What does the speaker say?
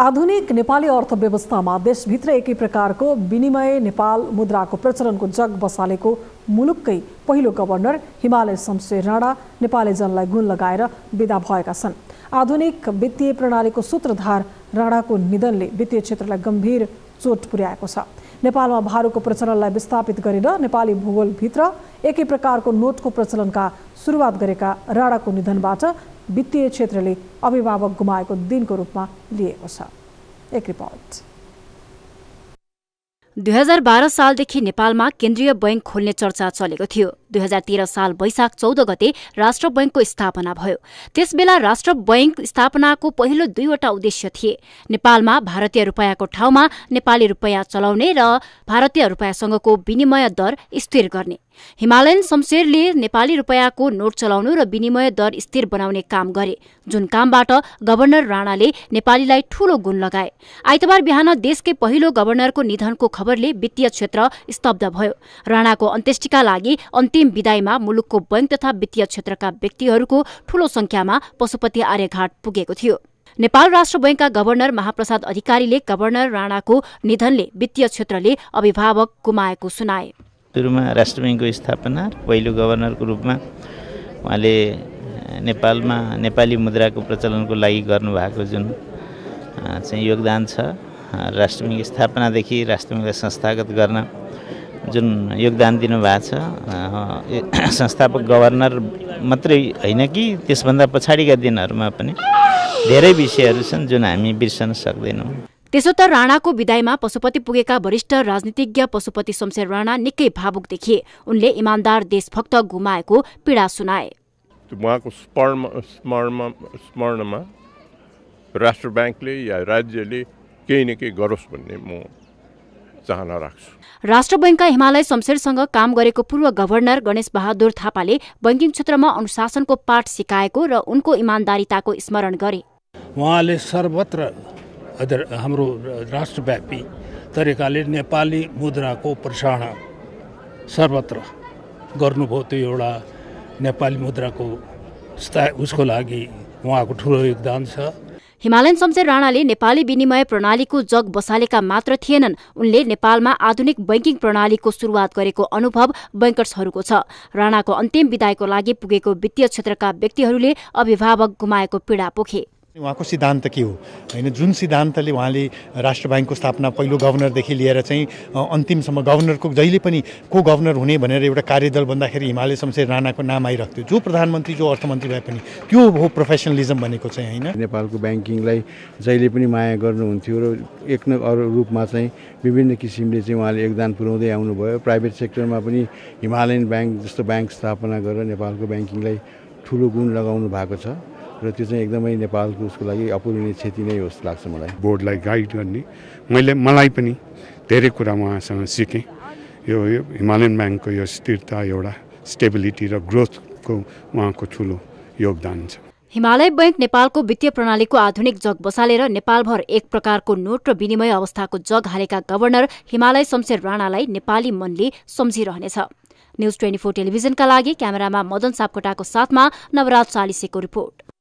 आधुनिक नेपाली अर्थव्यवस्थामा देशभित्र एकै प्रकारको विनिमय नेपाल मुद्राको प्रचलनको जग बसालेको मुलुककै पहिलो गभर्नर हिमालय शमशेर राणा नेपाली जनलाई गुण लगाएर विदा भएका छन् आधुनिक वित्तीय प्रणालीको सूत्रधार राणाको निधनले वित्तीय क्षेत्रलाई गम्भीर चोट पुर्याएको छ नेपालमा भारूको प्रचलनलाई विस्थापित गरेर नेपाली भूगोलभित्र एकै प्रकारको नोटको प्रचलनका सुरुवात गरेका राणाको निधनबाट वित्तीय क्षेत्रले अभिभावक गुमाएको दिनको रूपमा लिएको छ एक रिपोर्ट दुई हजार बाह्र सालदेखि नेपालमा केन्द्रीय बैंक खोल्ने चर्चा चलेको थियो दुई हजार तेह्र साल वैशाख चौध गते राष्ट्र बैंकको स्थापना भयो त्यसबेला राष्ट्र बैंक स्थापनाको पहिलो दुईवटा उद्देश्य थिए नेपालमा भारतीय रूपयाँको ठाउँमा नेपाली रूपयाँ चलाउने र भारतीय रूपयाँसँगको विनिमय दर स्थिर गर्ने हिमालयन शमशेरले नेपाली रुपियाँको नोट चलाउनु र विनिमय दर स्थिर बनाउने काम गरे जुन कामबाट गभर्नर राणाले नेपालीलाई ठूलो गुण लगाए आइतबार बिहान देशकै पहिलो गभर्नरको निधनको खबरले वित्तीय क्षेत्र स्तब्ध भयो राणाको अन्त्येष्टिका लागि अन्तिम विदायमा मुलुकको बैंक तथा वित्तीय क्षेत्रका व्यक्तिहरूको ठूलो संख्यामा पशुपति आर्यघाट पुगेको थियो नेपाल राष्ट्र बैंकका गभर्नर महाप्रसाद अधिकारीले गभर्नर राणाको निधनले वित्तीय क्षेत्रले अभिभावक गुमाएको सुनाए सुरुमा राष्ट्र ब्याङ्कको स्थापना पहिलो गभर्नरको रूपमा उहाँले नेपालमा नेपाली मुद्राको प्रचलनको लागि गर्नुभएको जुन चाहिँ योगदान छ राष्ट्र ब्याङ्क स्थापनादेखि राष्ट्र ब्याङ्कलाई संस्थागत गर्न जुन योगदान दिनुभएको छ संस्थापक गभर्नर मात्रै होइन कि त्यसभन्दा पछाडिका दिनहरूमा पनि धेरै विषयहरू छन् जुन हामी बिर्सन सक्दैनौँ त्यसो त राणाको विदायमा पशुपति पुगेका वरिष्ठ राजनीतिज्ञ पशुपति शमशेर राणा निकै भावुक देखिए उनले इमान्दार देशभक्त गुमाएको पीडा सुनाए उहाँको स्मरणमा राष्ट्र ब्याङ्कले या राज्यले केही न केही गरोस् भन्ने म चाहना राख्छु राष्ट्र बैङ्कका हिमालय शमशेरसँग काम गरेको पूर्व गभर्नर गणेश बहादुर थापाले बैङ्किङ क्षेत्रमा अनुशासनको पाठ सिकाएको र उनको इमान्दारिताको स्मरण गरे उहाँले सर्वत्र हाम्रो राष्ट्रव्यापी तरिकाले नेपाली मुद्राको प्रसारण सर्वत्र गर्नुभयो त्यो एउटा नेपाली मुद्राको उसको लागि उहाँको ठुलो योगदान छ हिमालयन शमशेर राणाले नेपाली विनिमय प्रणालीको जग बसालेका मात्र थिएनन् उनले नेपालमा आधुनिक बैंकिङ प्रणालीको सुरुवात गरेको अनुभव बैङ्कर्सहरूको छ राणाको अन्तिम विदायको लागि पुगेको वित्तीय क्षेत्रका व्यक्तिहरूले अभिभावक गुमाएको पीडा पोखे उहाँको सिद्धान्त के हो होइन जुन सिद्धान्तले उहाँले राष्ट्र ब्याङ्कको स्थापना पहिलो गभर्नरदेखि लिएर चाहिँ अन्तिमसम्म गभर्नरको जहिले पनि को गभर्नर हुने भनेर एउटा कार्यदल भन्दाखेरि हिमालय शमशेर राणाको नाम आइरहेको थियो जो प्रधानमन्त्री जो अर्थमन्त्री भए पनि त्यो हो प्रोफेसनलिजम भनेको चाहिँ होइन नेपालको ब्याङ्किङलाई जहिले पनि माया गर्नुहुन्थ्यो र एक न अरू रूपमा चाहिँ विभिन्न किसिमले चाहिँ उहाँले योगदान पुर्याउँदै आउनुभयो प्राइभेट सेक्टरमा पनि हिमालयन ब्याङ्क जस्तो ब्याङ्क स्थापना गरेर नेपालको ब्याङ्किङलाई ठुलो गुण लगाउनु भएको छ र त्यो चाहिँ एकदमै नेपालको उसको लागि अपूरणीय क्षति नै हो जस्तो लाग्छ मलाई बोर्डलाई गाइड गर्ने मैले मलाई पनि धेरै कुरा उहाँसँग सिकेँ यो हिमालयन ब्याङ्कको यो स्थिरता एउटा स्टेबिलिटी र ग्रोथको उहाँको ठुलो योगदान छ हिमालय बैंक नेपालको वित्तीय प्रणालीको आधुनिक जग बसालेर नेपालभर एक प्रकारको नोट र विनिमय अवस्थाको जग हालेका गभर्नर हिमालय शमशेर राणालाई नेपाली मनले सम्झिरहनेछ न्युज ट्वेन्टी फोर टेलिभिजनका लागि क्यामेरामा मदन सापकोटाको साथमा नवराज चालिसेको रिपोर्ट